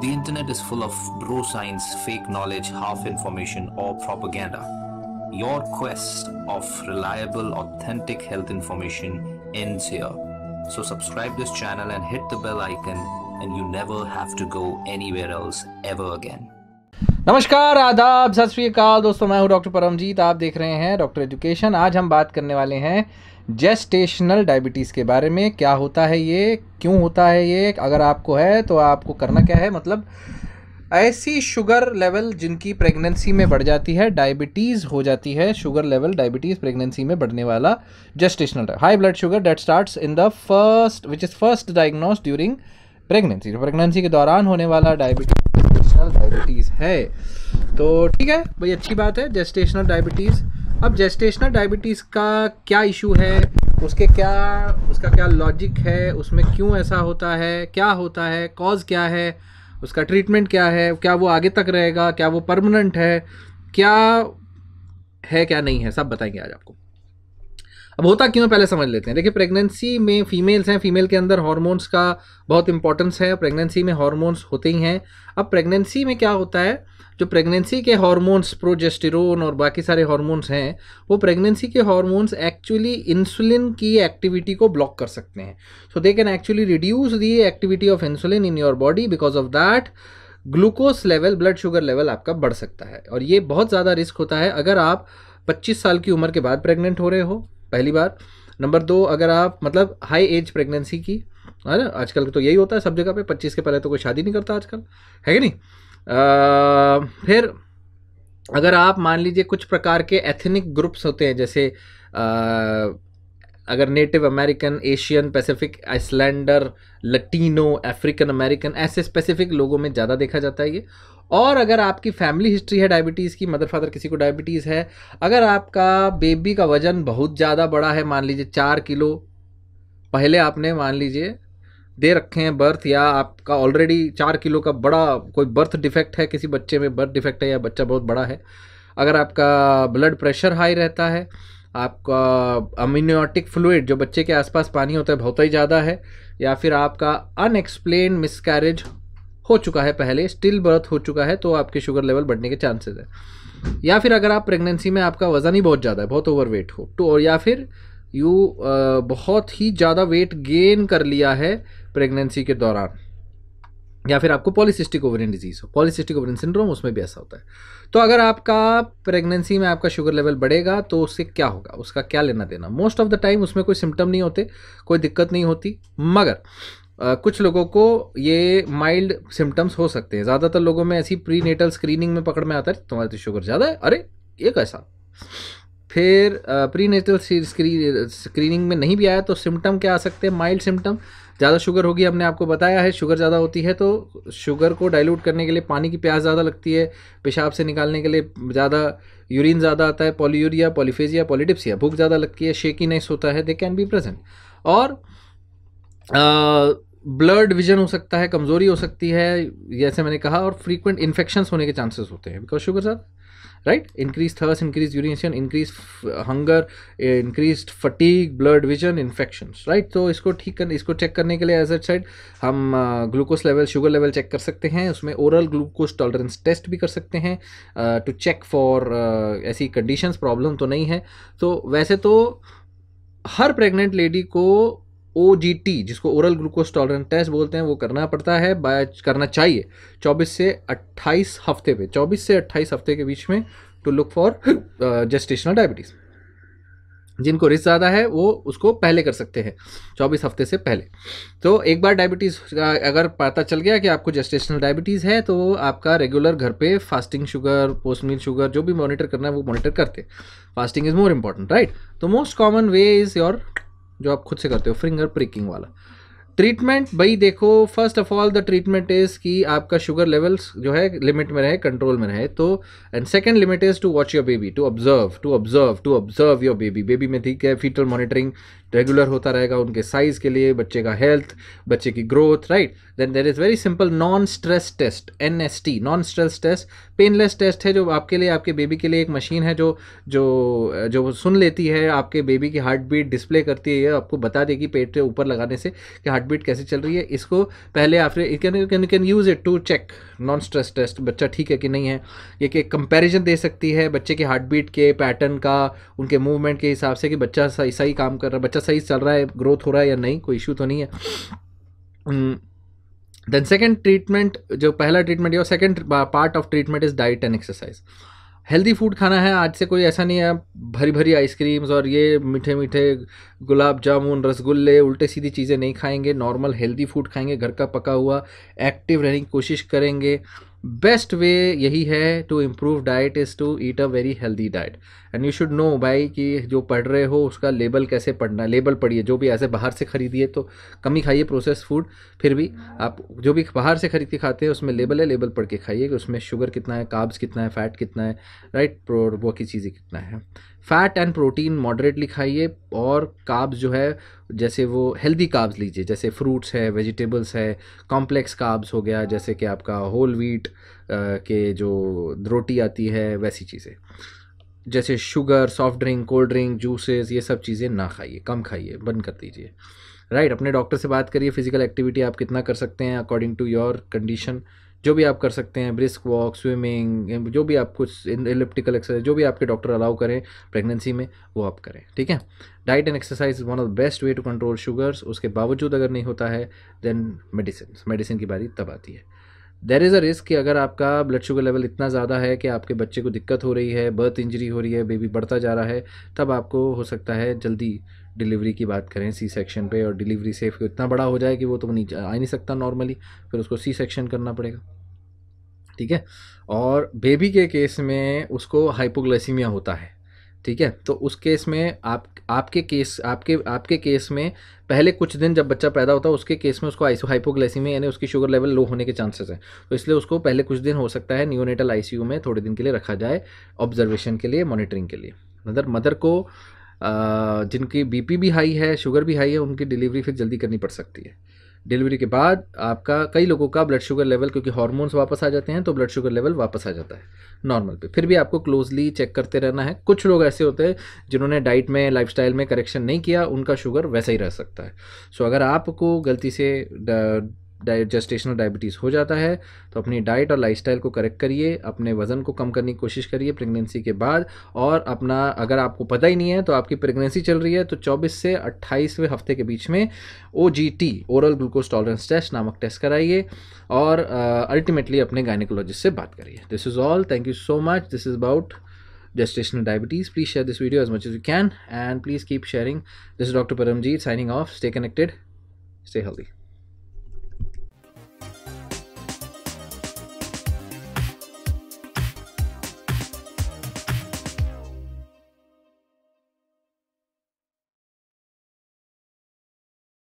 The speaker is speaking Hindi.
The internet is full of bro science, fake knowledge, half information, or propaganda. Your quest of reliable, authentic health information ends here. So subscribe this channel and hit the bell icon and you never have to go anywhere else ever again. नमस्कार आदाब सत श्री अकाल दोस्तों मैं हूं डॉक्टर परमजीत आप देख रहे हैं डॉक्टर एजुकेशन आज हम बात करने वाले हैं जेस्टेशनल डायबिटीज़ के बारे में क्या होता है ये क्यों होता है ये अगर आपको है तो आपको करना क्या है मतलब ऐसी शुगर लेवल जिनकी प्रेगनेंसी में बढ़ जाती है डायबिटीज़ हो जाती है शुगर लेवल डायबिटीज़ प्रेगनेंसी में बढ़ने वाला gestational high blood sugar that start in the first which is first diagnosed during pregnancy pregnancy के दौरान होने वाला डायबिटीज डायबिटीज़ है तो ठीक है भाई अच्छी बात है जेस्टेशनल डायबिटीज़ अब जेस्टेशनल डायबिटीज़ का क्या इशू है उसके क्या उसका क्या लॉजिक है उसमें क्यों ऐसा होता है क्या होता है कॉज क्या है उसका ट्रीटमेंट क्या है क्या वो आगे तक रहेगा क्या वो परमानेंट है क्या है क्या नहीं है सब बताएंगे आज आपको अब होता क्यों पहले समझ लेते हैं देखिए प्रेगनेंसी में फीमेल्स हैं फीमेल के अंदर हॉर्मोन्स का बहुत इंपॉर्टेंस है प्रेगनेंसी में हॉर्मोन्स होते ही हैं अब प्रेगनेंसी में क्या होता है जो प्रेगनेंसी के हॉर्मोन्स प्रोजेस्टिरोन और बाकी सारे हॉर्मोन्स हैं वो प्रेगनेंसी के हॉर्मोन्स एक्चुअली इंसुलिन की एक्टिविटी को ब्लॉक कर सकते हैं so they can actually reduce the activity of insulin in your body because of that glucose level blood sugar level आपका बढ़ सकता है और ये बहुत ज़्यादा रिस्क होता है अगर आप 25 साल की उम्र के बाद प्रेग्नेंट हो रहे हो पहली बार नंबर दो अगर आप मतलब हाई एज प्रेगनेंसी की है ना आजकल तो यही होता है सब जगह पे पच्चीस के पहले तो कोई शादी नहीं करता आजकल है कि नहीं आ, फिर अगर आप मान लीजिए कुछ प्रकार के एथनिक ग्रुप्स होते हैं जैसे आ, अगर native American Asian Pacific Islander Latino African American ऐसे स्पेसिफिक लोगों में ज़्यादा देखा जाता है ये और अगर आपकी फैमिली हिस्ट्री है डायबिटीज़ की मदर फादर किसी को डायबिटीज़ है अगर आपका बेबी का वज़न बहुत ज़्यादा बड़ा है मान लीजिए चार किलो पहले आपने मान लीजिए दे रखे हैं बर्थ या आपका ऑलरेडी चार किलो का बड़ा कोई बर्थ डिफेक्ट है किसी बच्चे में बर्थ डिफेक्ट है या बच्चा बहुत बड़ा है अगर आपका ब्लड प्रेशर हाई रहता है आपका अमीनियोटिक फ्लूड जो बच्चे के आसपास पानी होता है बहुत ही ज़्यादा है या फिर आपका अनएक्सप्लेन मिसकैरेज हो चुका है पहले स्टिल बर्थ हो चुका है तो आपके शुगर लेवल बढ़ने के चांसेस है या फिर अगर आप प्रेगनेंसी में आपका वज़न ही बहुत ज़्यादा है बहुत ओवरवेट हो तो और या फिर यू बहुत ही ज़्यादा वेट गेन कर लिया है प्रेगनेंसी के दौरान या फिर आपको पॉलिसिस्टिक ओवरियन डिजीज़ हो पॉलिसिस्टिक ओवरियन सिंड्रोम उसमें भी ऐसा होता है तो अगर आपका प्रेगनेंसी में आपका शुगर लेवल बढ़ेगा तो उससे क्या होगा उसका क्या लेना देना मोस्ट ऑफ द टाइम उसमें कोई सिम्टम नहीं होते कोई दिक्कत नहीं होती मगर आ, कुछ लोगों को ये माइल्ड सिम्टम्स हो सकते हैं ज़्यादातर लोगों में ऐसी प्री नेटल स्क्रीनिंग में पकड़ में आता है तुम्हारे तो शुगर ज़्यादा है अरे ये कैसा फिर प्री नेचुरल स्क्रीनिंग में नहीं भी आया तो सिम्टम क्या आ सकते हैं माइल्ड सिम्टम ज़्यादा शुगर होगी हमने आपको बताया है शुगर ज़्यादा होती है तो शुगर को डाइल्यूट करने के लिए पानी की प्यास ज़्यादा लगती है पेशाब से निकालने के लिए ज़्यादा यूरिन ज़्यादा आता है पॉलीयूरिया पॉलीफेजिया पॉलीटिप्सिया भूख ज़्यादा लगती है शेकीनेस होता है दे कैन बी प्रेजेंट और ब्लर्ड विजन हो सकता है कमज़ोरी हो सकती है जैसे मैंने कहा और फ्रीक्वेंट इन्फेक्शंस होने के चांसेस होते हैं बिकॉज शुगर ज़्यादा right increase thirst increase urination increase hunger increase fatigue blood vision infections right तो इसको ठीक कर इसको चेक करने के लिए एज एट साइड हम glucose level sugar level check कर सकते हैं उसमें ओरल ग्लूकोज टॉलरेंस टेस्ट भी कर सकते हैं टू चेक फॉर ऐसी कंडीशंस प्रॉब्लम तो नहीं है तो वैसे तो हर प्रेग्नेंट लेडी को ओ जिसको ओरल ग्लूकोज टॉलरेंट टेस्ट बोलते हैं वो करना पड़ता है बाय करना चाहिए 24 से 28 हफ्ते पे 24 से 28 हफ्ते के बीच में to look for gestational diabetes जिनको रिस्क ज़्यादा है वो उसको पहले कर सकते हैं चौबीस हफ्ते से पहले तो एक बार डायबिटीज़ uh, अगर पता चल गया कि आपको जेस्टेशनल डायबिटीज़ है तो आपका रेगुलर घर पे fasting sugar post meal sugar जो भी मॉनिटर करना है वो मॉनिटर करते fasting is more important right तो most common way is your जो आप खुद से करते हो फिंगर प्रिकिंग वाला ट्रीटमेंट भाई देखो first of all the treatment is कि आपका शुगर लेवल्स जो है लिमिट में रहे कंट्रोल में रहे तो and second limit is to watch your baby to observe to observe to observe your baby baby में ठीक है फीटल मॉनिटरिंग रेगुलर होता रहेगा उनके साइज़ के लिए बच्चे का हेल्थ बच्चे की growth right then there is very simple non stress test N S T non stress test painless test है जो आपके लिए आपके बेबी के लिए एक मशीन है जो जो जो सुन लेती है आपके बेबी की हार्ट बीट डिस्प्ले करती है आपको बता देगी पेट के ऊपर लगाने से कि हार्ट हार्ट बीट कैसे चल रही है इसको पहले आप can can use it to check non stress test बच्चा ठीक है कि नहीं है ये कि कंपैरिजन दे सकती है बच्चे के हार्ट बीट के पैटर्न का उनके मूवमेंट के हिसाब से कि बच्चा सही सही काम कर रहा है बच्चा सही चल रहा है ग्रोथ हो रहा है या नहीं कोई इशू तो नहीं है देन सेकेंड ट्रीटमेंट जो पहला ट्रीटमेंट या second part of treatment is diet and exercise healthy food खाना है आज से कोई ऐसा नहीं है भरी भरी आइसक्रीम्स और ये मीठे मीठे गुलाब जामुन रसगुल्ले उल्टे सीधी चीज़ें नहीं खाएंगे नॉर्मल हेल्दी फूड खाएंगे घर का पका हुआ एक्टिव रहने की कोशिश करेंगे बेस्ट वे यही है to improve diet is to eat a very healthy diet and you should know भाई कि जो पढ़ रहे हो उसका लेबल कैसे पढ़ना लेबल पढ़िए जो भी ऐसे बाहर से खरीदिए तो कम ही खाइए प्रोसेस फूड फिर भी आप जो भी बाहर से खरीद के खाते हैं उसमें लेबल है लेबल पढ़ के खाइए कि उसमें शुगर कितना है काब्स कितना है फ़ैट कितना है राइट वो की चीज़ें कितना है फ़ैट एंड प्रोटीन मॉडरेटली खाइए और काब्स जो है जैसे वो हेल्दी काब्स लीजिए जैसे फ्रूट्स है वेजिटेबल्स है कॉम्प्लेक्स काब्स हो गया जैसे कि आपका होल व्हीट के जो रोटी आती है वैसी चीज़ें जैसे sugar soft drink cold drink juices ये सब चीज़ें ना खाइए कम खाइए बंद कर दीजिए राइट अपने डॉक्टर से बात करिए फिजिकल एक्टिविटी आप कितना कर सकते हैं अकॉर्डिंग टू योर कंडीशन जो भी आप कर सकते हैं ब्रिस्क वॉक स्विमिंग जो भी आप कुछ इलिप्टिकल एक्सरसाइज जो भी आपके डॉक्टर अलाउ करें प्रेगनेंसी में वो आप करें ठीक है diet and exercise one of the best way to control sugars उसके बावजूद अगर नहीं होता है देन मेडिसिन मेडिसिन की बारी तब आती है देर इज़ अ रिस्क कि अगर आपका ब्लड शुगर लेवल इतना ज़्यादा है कि आपके बच्चे को दिक्कत हो रही है बर्थ इंजरी हो रही है बेबी बढ़ता जा रहा है तब आपको हो सकता है जल्दी डिलीवरी की बात करें सी सेक्शन पे और डिलीवरी सेफ इतना बड़ा हो जाए कि वो तो नहीं आ नहीं सकता नॉर्मली फिर उसको सी सेक्शन करना पड़ेगा ठीक है और बेबी के केस में उसको हाइपोग्लाइसीमिया होता है ठीक है तो उस केस में आप आपके केस आपके आपके केस में पहले कुछ दिन जब बच्चा पैदा होता है उसके केस में उसको आईसीयू हाइपोग्लाइसीमिया यानी उसकी शुगर लेवल लो होने के चांसेस हैं तो इसलिए उसको पहले कुछ दिन हो सकता है न्यूनेटल आईसीयू में थोड़े दिन के लिए रखा जाए ऑब्जर्वेशन के लिए मॉनिटरिंग के लिए मदर मतलब मदर को जिनकी बीपी भी हाई है शुगर भी हाई है उनकी डिलीवरी फिर जल्दी करनी पड़ सकती है डिलीवरी के बाद आपका कई लोगों का ब्लड शुगर लेवल क्योंकि हार्मोन्स वापस आ जाते हैं तो ब्लड शुगर लेवल वापस आ जाता है नॉर्मल पे फिर भी आपको क्लोजली चेक करते रहना है कुछ लोग ऐसे होते हैं जिन्होंने डाइट में लाइफस्टाइल में करेक्शन नहीं किया उनका शुगर वैसा ही रह सकता है सो so, अगर आपको गलती से डाइजेस्टेशनल डायबिटीज़ हो जाता है तो अपनी डाइट और लाइफस्टाइल को करेक्ट करिए अपने वज़न को कम करने की कोशिश करिए प्रेगनेंसी के बाद और अपना अगर आपको पता ही नहीं है तो आपकी प्रेगनेंसी चल रही है तो 24 से 28वें हफ्ते के बीच में o oral glucose tolerance test नामक टेस्ट कराइए और अल्टीमेटली uh, अपने गायनिकोलॉजिस्ट से बात करिए this is all thank you so much this is about gestational diabetes. Please share this video as much as you can and please keep sharing. This is Dr. Paramjeet signing off. Stay connected, stay healthy.